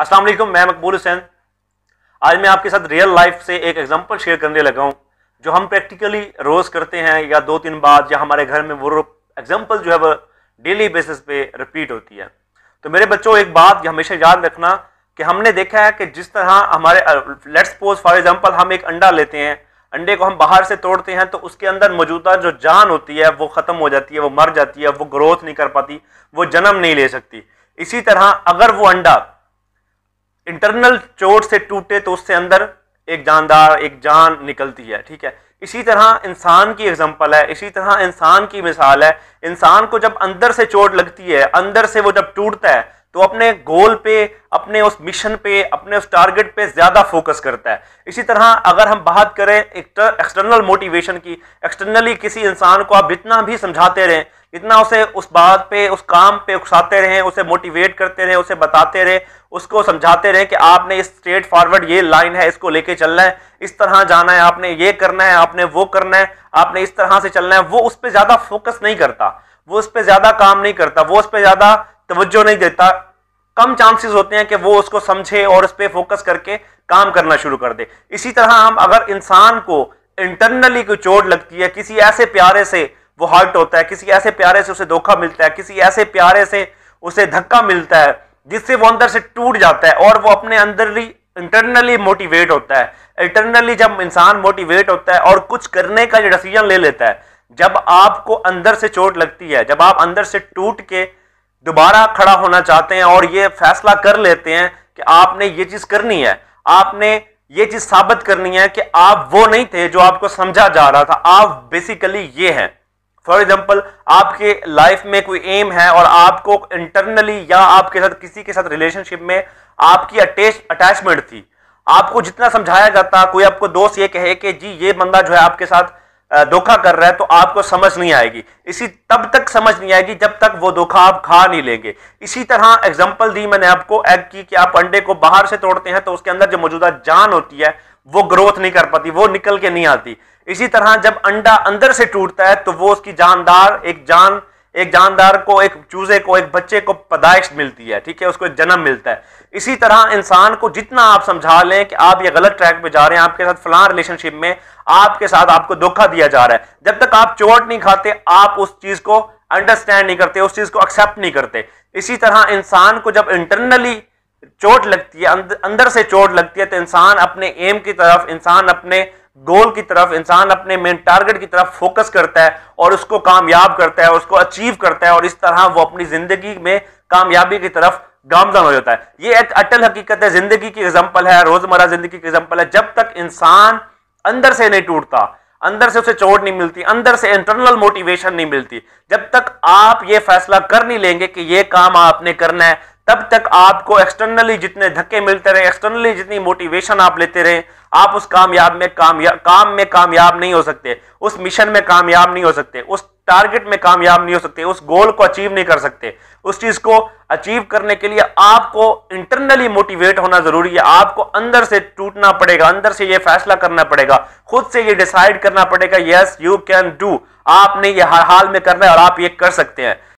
अस्सलाम वालेकुम मैं मकबूल हुसैन आज मैं आपके साथ रियल लाइफ से एक एग्जांपल शेयर करने लगा हूँ जो हम प्रैक्टिकली रोज़ करते हैं या दो तीन बार या हमारे घर में वो एग्जांपल जो है वो डेली बेसिस पे रिपीट होती है तो मेरे बच्चों एक बात हमेशा याद रखना कि हमने देखा है कि जिस तरह हमारे लेट्स सपोज फॉर एग्जाम्पल हम एक अंडा लेते हैं अंडे को हम बाहर से तोड़ते हैं तो उसके अंदर मौजूदा जो जान होती है वो ख़त्म हो जाती है वो मर जाती है वो ग्रोथ नहीं कर पाती वो जन्म नहीं ले सकती इसी तरह अगर वो अंडा इंटरनल चोट से टूटे तो उससे अंदर एक जानदार एक जान निकलती है ठीक है इसी तरह इंसान की एग्जांपल है इसी तरह इंसान की मिसाल है इंसान को जब अंदर से चोट लगती है अंदर से वो जब टूटता है तो अपने गोल पे अपने उस मिशन पे अपने उस टारगेट पे ज़्यादा फोकस करता है इसी तरह अगर हम बात करें एक्सटर्नल मोटिवेशन की एक्सटर्नली किसी इंसान को आप जितना भी समझाते रहें इतना उसे उस बात पे उस काम पे उकसाते रहें उसे मोटिवेट करते रहें उसे बताते रहें उसको समझाते रहें कि आपने इस स्ट्रेट फॉरवर्ड ये लाइन है इसको लेके चलना है इस तरह जाना है आपने ये करना है आपने वो करना है आपने इस तरह से चलना है वो उस पर ज़्यादा फोकस नहीं करता वो उस पर ज़्यादा काम नहीं करता वो उस पर ज़्यादा तवज्जो नहीं देता कम चांसेस होते हैं कि वो उसको समझे और उस पर फोकस करके काम करना शुरू कर दे इसी तरह हम अगर इंसान को इंटरनली कोई चोट लगती है किसी ऐसे प्यारे से वो हर्ट होता है किसी ऐसे प्यारे से उसे धोखा मिलता है किसी ऐसे प्यारे से उसे धक्का मिलता है जिससे वो अंदर से टूट जाता है और वो अपने अंदर ही इंटरनली मोटिवेट होता है इंटरनली जब इंसान मोटिवेट होता है और कुछ करने का डिसीजन ले लेता है जब आपको अंदर से चोट लगती है जब आप अंदर से टूट के दोबारा खड़ा होना चाहते हैं और ये फैसला कर लेते हैं कि आपने ये चीज़ करनी है आपने ये चीज़ साबित करनी है कि आप वो नहीं थे जो आपको समझा जा रहा था आप बेसिकली ये हैं फॉर एग्जाम्पल आपके लाइफ में कोई एम है और आपको इंटरनली या आपके साथ किसी के साथ रिलेशनशिप में आपकी अटैच अटैचमेंट थी आपको जितना समझाया जाता कोई आपको दोस्त ये कहे कि जी ये बंदा जो है आपके साथ धोखा कर रहा है तो आपको समझ नहीं आएगी इसी तब तक समझ नहीं आएगी जब तक वो धोखा आप खा नहीं लेंगे इसी तरह एग्जाम्पल दी मैंने आपको एग की कि आप अंडे को बाहर से तोड़ते हैं तो उसके अंदर जो मौजूदा जान होती है वो ग्रोथ नहीं कर पाती वो निकल के नहीं आती इसी तरह जब अंडा अंदर से टूटता है तो वो उसकी जानदार एक जान एक जानदार को एक चूजे को एक बच्चे को पैदाइश मिलती है ठीक है उसको एक जन्म मिलता है इसी तरह इंसान को जितना आप समझा लें कि आप ये गलत ट्रैक पे जा रहे हैं आपके साथ फलां रिलेशनशिप में आपके साथ आपको धोखा दिया जा रहा है जब तक आप चोट नहीं खाते आप उस चीज को अंडरस्टैंड नहीं करते उस चीज को एक्सेप्ट नहीं करते इसी तरह इंसान को जब इंटरनली चोट लगती है अंदर से चोट लगती है तो इंसान अपने एम की तरफ इंसान अपने गोल की तरफ इंसान अपने मेन टारगेट की तरफ फोकस करता है और उसको कामयाब करता है उसको अचीव करता है और इस तरह वो अपनी जिंदगी में कामयाबी की तरफ गामजन हो जाता है ये एक अटल हकीकत है जिंदगी की एग्जाम्पल है रोजमर्रा जिंदगी की एग्जाम्पल है जब तक इंसान अंदर से नहीं टूटता अंदर से उसे चोट नहीं मिलती अंदर से इंटरनल मोटिवेशन नहीं मिलती जब तक आप ये फैसला कर नहीं लेंगे कि ये काम आपने करना है तब तक आपको एक्सटर्नली जितने धक्के मिलते रहे एक्सटर्नली जितनी मोटिवेशन आप लेते रहे आप उस कामयाब में कामया काम में कामयाब नहीं हो सकते उस मिशन में कामयाब नहीं हो सकते उस टारगेट में कामयाब नहीं हो सकते उस गोल को अचीव नहीं कर सकते उस चीज को अचीव करने के लिए आपको इंटरनली मोटिवेट होना जरूरी है आपको अंदर से टूटना पड़ेगा अंदर से ये फैसला करना पड़ेगा खुद से ये डिसाइड करना पड़ेगा यस यू कैन डू आपने ये हर हाल में करना है और आप ये कर सकते हैं